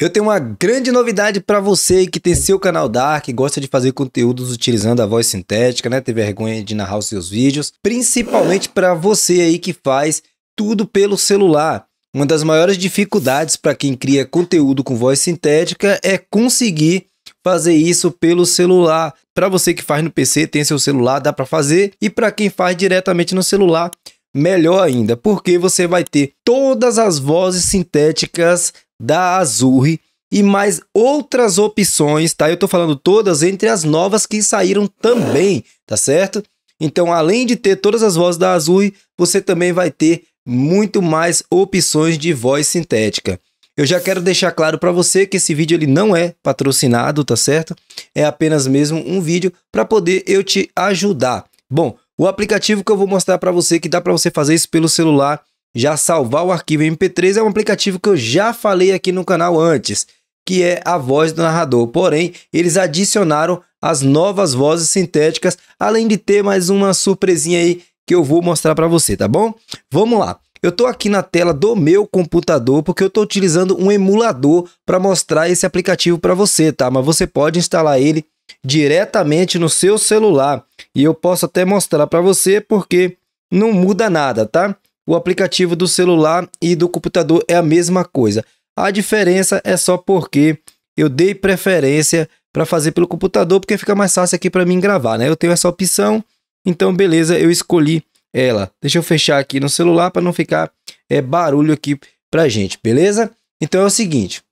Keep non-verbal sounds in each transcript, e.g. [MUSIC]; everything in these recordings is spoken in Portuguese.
Eu tenho uma grande novidade para você que tem seu canal Dark, gosta de fazer conteúdos utilizando a voz sintética, né? Ter vergonha de narrar os seus vídeos, principalmente para você aí que faz tudo pelo celular. Uma das maiores dificuldades para quem cria conteúdo com voz sintética é conseguir fazer isso pelo celular. Para você que faz no PC, tem seu celular, dá para fazer, e para quem faz diretamente no celular, melhor ainda, porque você vai ter todas as vozes sintéticas da Azure e mais outras opções, tá? Eu tô falando todas entre as novas que saíram também, tá certo? Então, além de ter todas as vozes da Azure, você também vai ter muito mais opções de voz sintética. Eu já quero deixar claro para você que esse vídeo ele não é patrocinado, tá certo? É apenas mesmo um vídeo para poder eu te ajudar. Bom, o aplicativo que eu vou mostrar para você que dá para você fazer isso pelo celular já salvar o arquivo MP3 é um aplicativo que eu já falei aqui no canal antes, que é a voz do narrador. Porém, eles adicionaram as novas vozes sintéticas, além de ter mais uma surpresinha aí que eu vou mostrar para você, tá bom? Vamos lá. Eu estou aqui na tela do meu computador porque eu estou utilizando um emulador para mostrar esse aplicativo para você, tá? Mas você pode instalar ele diretamente no seu celular e eu posso até mostrar para você porque não muda nada, tá? o aplicativo do celular e do computador é a mesma coisa. A diferença é só porque eu dei preferência para fazer pelo computador, porque fica mais fácil aqui para mim gravar, né? Eu tenho essa opção, então beleza, eu escolhi ela. Deixa eu fechar aqui no celular para não ficar é, barulho aqui para gente, beleza? Então é o seguinte,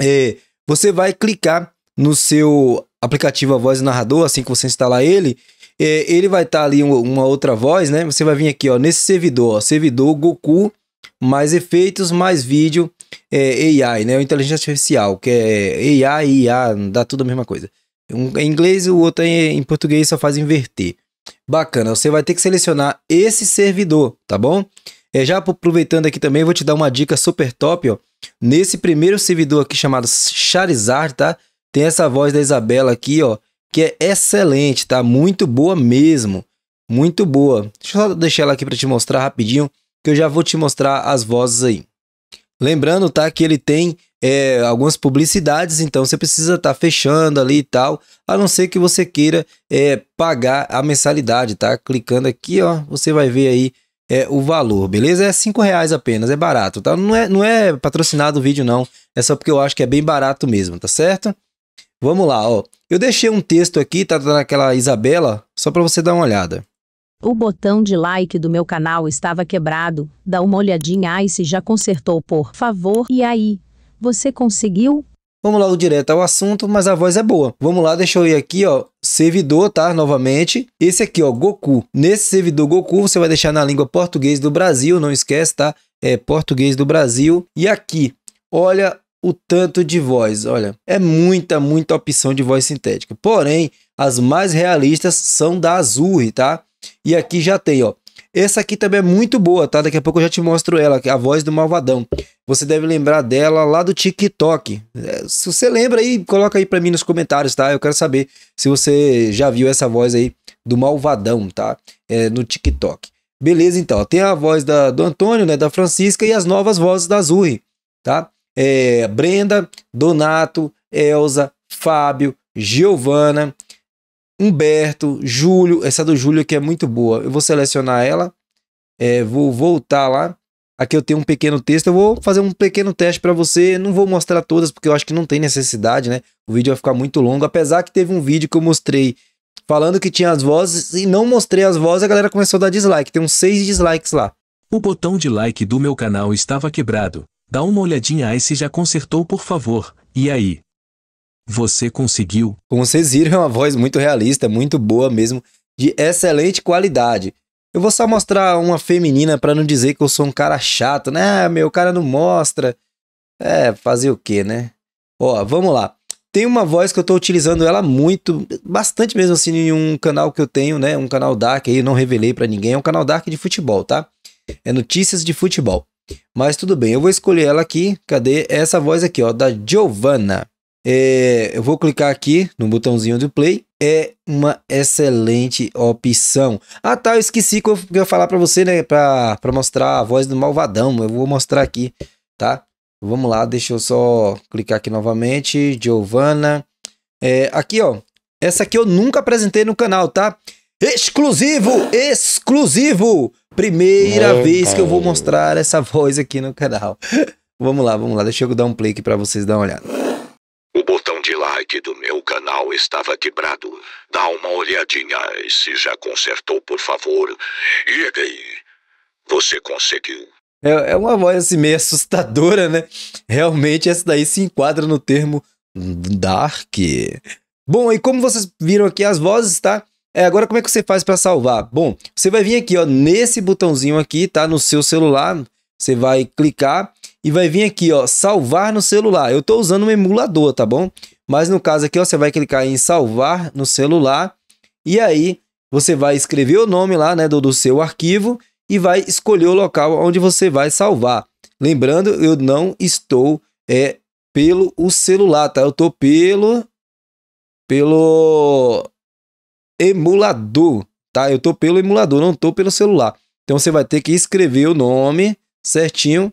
é, você vai clicar no seu aplicativo a voz narrador, assim que você instalar ele, é, ele vai estar tá ali uma outra voz, né? Você vai vir aqui, ó, nesse servidor, ó, servidor Goku, mais efeitos, mais vídeo, é, AI, né? O inteligência artificial, que é AI e IA, dá tudo a mesma coisa. Um é em inglês, e o outro em, é em português só faz inverter. Bacana, você vai ter que selecionar esse servidor, tá bom? É, já aproveitando aqui também, vou te dar uma dica super top, ó. Nesse primeiro servidor aqui chamado Charizard, tá? Tem essa voz da Isabela aqui, ó que é excelente, tá? Muito boa mesmo. Muito boa. Deixa eu só deixar ela aqui para te mostrar rapidinho, que eu já vou te mostrar as vozes aí. Lembrando, tá, que ele tem é, algumas publicidades, então você precisa estar tá fechando ali e tal, a não ser que você queira é, pagar a mensalidade, tá? Clicando aqui, ó, você vai ver aí é, o valor, beleza? É 5 reais apenas, é barato, tá? Não é, não é patrocinado o vídeo, não. É só porque eu acho que é bem barato mesmo, tá certo? Vamos lá, ó. Eu deixei um texto aqui, tá naquela Isabela, só para você dar uma olhada. O botão de like do meu canal estava quebrado. Dá uma olhadinha aí se já consertou, por favor. E aí, você conseguiu? Vamos logo direto ao assunto, mas a voz é boa. Vamos lá, deixa eu ir aqui, ó, servidor, tá? Novamente. Esse aqui, ó, Goku. Nesse servidor Goku, você vai deixar na língua português do Brasil, não esquece, tá? É português do Brasil. E aqui, olha o tanto de voz. Olha, é muita, muita opção de voz sintética. Porém, as mais realistas são da Azure, tá? E aqui já tem, ó. Essa aqui também é muito boa, tá? Daqui a pouco eu já te mostro ela, é a voz do Malvadão. Você deve lembrar dela lá do TikTok. É, se você lembra aí, coloca aí para mim nos comentários, tá? Eu quero saber se você já viu essa voz aí do Malvadão, tá? É, no TikTok. Beleza, então. Tem a voz da, do Antônio, né? Da Francisca e as novas vozes da Azurri, tá? é, Brenda, Donato, Elsa, Fábio, Giovana, Humberto, Júlio. Essa do Júlio aqui é muito boa. Eu vou selecionar ela, é, vou voltar lá. Aqui eu tenho um pequeno texto, eu vou fazer um pequeno teste para você. Não vou mostrar todas porque eu acho que não tem necessidade, né? O vídeo vai ficar muito longo, apesar que teve um vídeo que eu mostrei falando que tinha as vozes e não mostrei as vozes, a galera começou a dar dislike. Tem uns seis dislikes lá. O botão de like do meu canal estava quebrado. Dá uma olhadinha aí se já consertou, por favor, e aí? Você conseguiu? Como vocês viram, é uma voz muito realista, muito boa mesmo, de excelente qualidade. Eu vou só mostrar uma feminina para não dizer que eu sou um cara chato, né? Ah, meu cara não mostra. É, fazer o quê, né? Ó, vamos lá. Tem uma voz que eu tô utilizando ela muito, bastante mesmo assim, em um canal que eu tenho, né? Um canal dark aí, não revelei para ninguém. É um canal dark de futebol, tá? É notícias de futebol. Mas tudo bem, eu vou escolher ela aqui. Cadê? Essa voz aqui, ó, da Giovanna. É, eu vou clicar aqui no botãozinho do play. É uma excelente opção. Ah, tá, eu esqueci que eu ia falar para você, né? Para mostrar a voz do malvadão. Eu vou mostrar aqui, tá? Vamos lá, deixa eu só clicar aqui novamente. Giovanna. É, aqui, ó. Essa aqui eu nunca apresentei no canal, tá? Exclusivo! Exclusivo! Primeira vez que eu vou mostrar essa voz aqui no canal. [LAUGHS] vamos lá, vamos lá. Deixa eu dar um play aqui pra vocês dar uma olhada. O botão de like do meu canal estava quebrado. Dá uma olhadinha e se já consertou, por favor. E aí, você conseguiu. É, é, uma voz assim meio assustadora, né? Realmente essa daí se enquadra no termo Dark. Bom, e como vocês viram aqui as vozes, tá? É, agora como é que você faz para salvar? Bom, você vai vir aqui, ó, nesse botãozinho aqui, tá? No seu celular, você vai clicar e vai vir aqui, ó, salvar no celular. Eu estou usando um emulador, tá bom? Mas no caso aqui, ó, você vai clicar em salvar no celular e aí você vai escrever o nome lá, né, do, do seu arquivo e vai escolher o local onde você vai salvar. Lembrando, eu não estou é pelo o celular, tá? Eu estou pelo pelo emulador, tá? Eu tô pelo emulador, não tô pelo celular. Então você vai ter que escrever o nome certinho.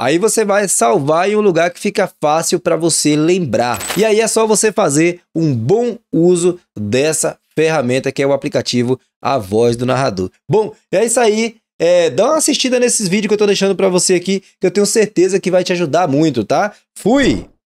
Aí você vai salvar em um lugar que fica fácil para você lembrar. E aí é só você fazer um bom uso dessa ferramenta que é o aplicativo A Voz do Narrador. Bom, é isso aí. É, dá uma assistida nesses vídeos que eu tô deixando para você aqui, que eu tenho certeza que vai te ajudar muito, tá? Fui!